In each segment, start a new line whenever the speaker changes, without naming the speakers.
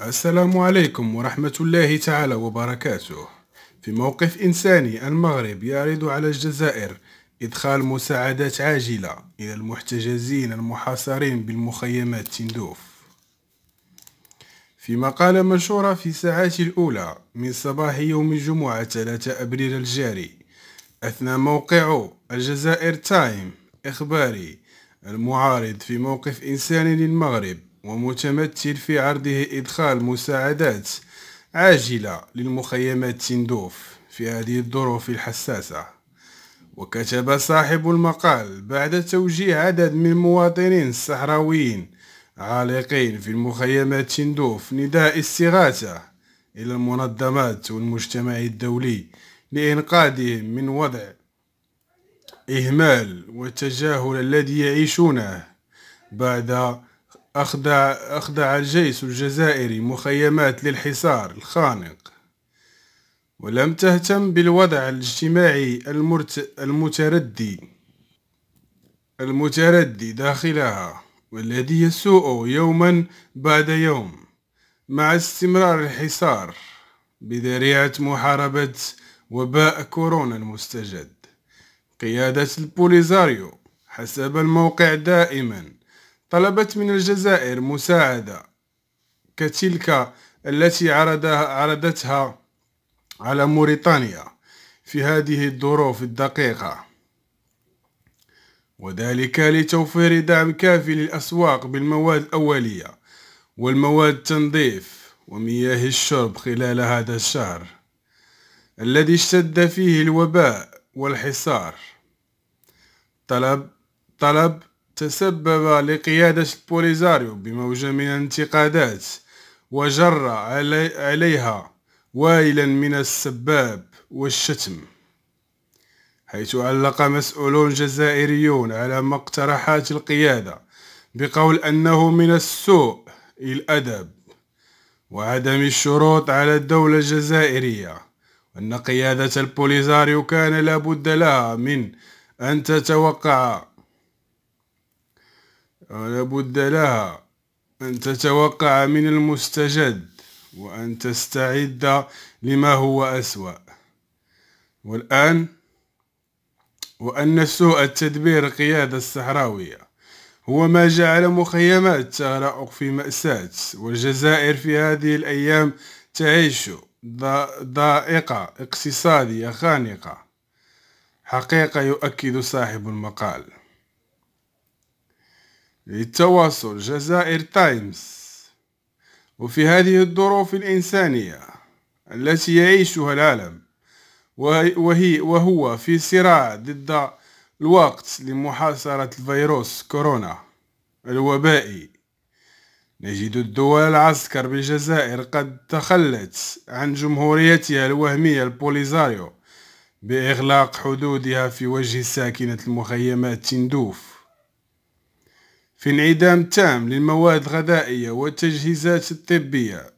السلام عليكم ورحمة الله تعالى وبركاته في موقف إنساني المغرب يعرض على الجزائر إدخال مساعدات عاجلة إلى المحتجزين المحاصرين بالمخيمات تندوف في مقالة منشورة في ساعات الأولى من صباح يوم الجمعة 3 أبريل الجاري أثناء موقع الجزائر تايم إخباري المعارض في موقف إنساني للمغرب ومتمثل في عرضه إدخال مساعدات عاجلة للمخيمات سندوف في هذه الظروف الحساسة وكتب صاحب المقال بعد توجيه عدد من المواطنين الصحراويين عالقين في المخيمات سندوف نداء استغاثة إلى المنظمات والمجتمع الدولي لإنقاذهم من وضع إهمال والتجاهل الذي يعيشونه بعد أخضع, أخضع الجيش الجزائري مخيمات للحصار الخانق ولم تهتم بالوضع الاجتماعي المرت... المتردي المتردي داخلها والذي يسوء يوما بعد يوم مع استمرار الحصار بذريعة محاربة وباء كورونا المستجد قيادة البوليزاريو حسب الموقع دائماً طلبت من الجزائر مساعدة كتلك التي عرضها عرضتها على موريتانيا في هذه الظروف الدقيقة وذلك لتوفير دعم كافي للأسواق بالمواد الأولية والمواد التنظيف ومياه الشرب خلال هذا الشهر الذي اشتد فيه الوباء والحصار طلب طلب تسبب لقيادة البوليزاريو بموجة من الانتقادات وجر علي عليها وائلا من السباب والشتم حيث علق مسؤولون جزائريون على مقترحات القيادة بقول أنه من السوء الأدب وعدم الشروط على الدولة الجزائرية أن قيادة البوليزاريو كان لابد لها من أن تتوقع ولا بد لها أن تتوقع من المستجد وأن تستعد لما هو أسوأ والآن وأن سوء التدبير قيادة الصحراوية هو ما جعل مخيمات تغرق في مأساة والجزائر في هذه الأيام تعيش ضائقة اقتصادية خانقة حقيقة يؤكد صاحب المقال للتواصل جزائر تايمز وفي هذه الظروف الإنسانية التي يعيشها العالم وهي وهو في صراع ضد الوقت لمحاصرة الفيروس كورونا الوبائي نجد الدول العسكر بالجزائر قد تخلت عن جمهوريتها الوهمية البوليزاريو بإغلاق حدودها في وجه ساكنة المخيمات تندوف في انعدام تام للمواد الغذائية والتجهيزات الطبية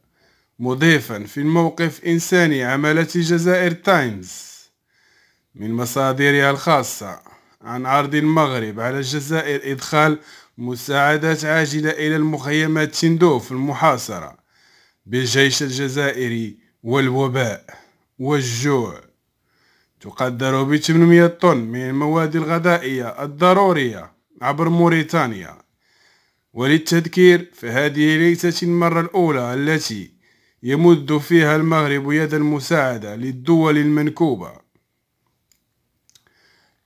مضيفا في الموقف إنساني عملة جزائر تايمز من مصادرها الخاصة عن عرض المغرب على الجزائر إدخال مساعدات عاجلة إلى المخيمات تندوف المحاصرة بالجيش الجزائري والوباء والجوع تقدر ب 800 طن من المواد الغذائية الضرورية عبر موريتانيا وللتذكير فهذه ليست المرة الأولى التي يمد فيها المغرب يد المساعدة للدول المنكوبة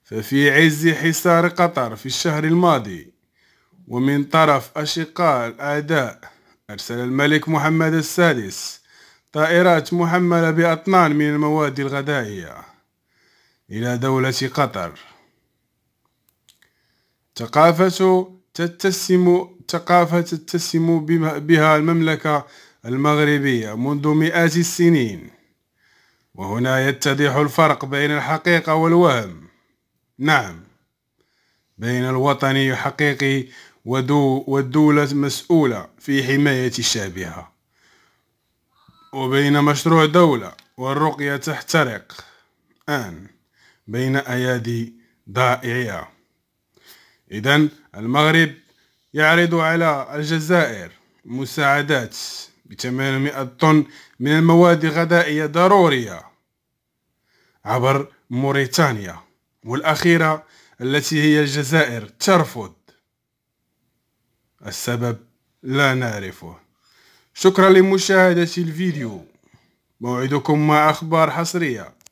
ففي عز حصار قطر في الشهر الماضي ومن طرف أشقاء الأعداء أرسل الملك محمد السادس طائرات محملة بأطنان من المواد الغذائية إلى دولة قطر ثقافة تتسم ثقافة تتسم بها المملكة المغربية منذ مئات السنين وهنا يتضح الفرق بين الحقيقة والوهم نعم بين الوطني الحقيقي ودو والدولة مسؤولة في حماية شعبها وبين مشروع دولة والرقية تحترق آن بين أيادي ضائعية إذا المغرب يعرض على الجزائر مساعدات ب 800 طن من المواد الغذائية ضرورية عبر موريتانيا والأخيرة التي هي الجزائر ترفض السبب لا نعرفه شكرا لمشاهدة الفيديو موعدكم مع أخبار حصرية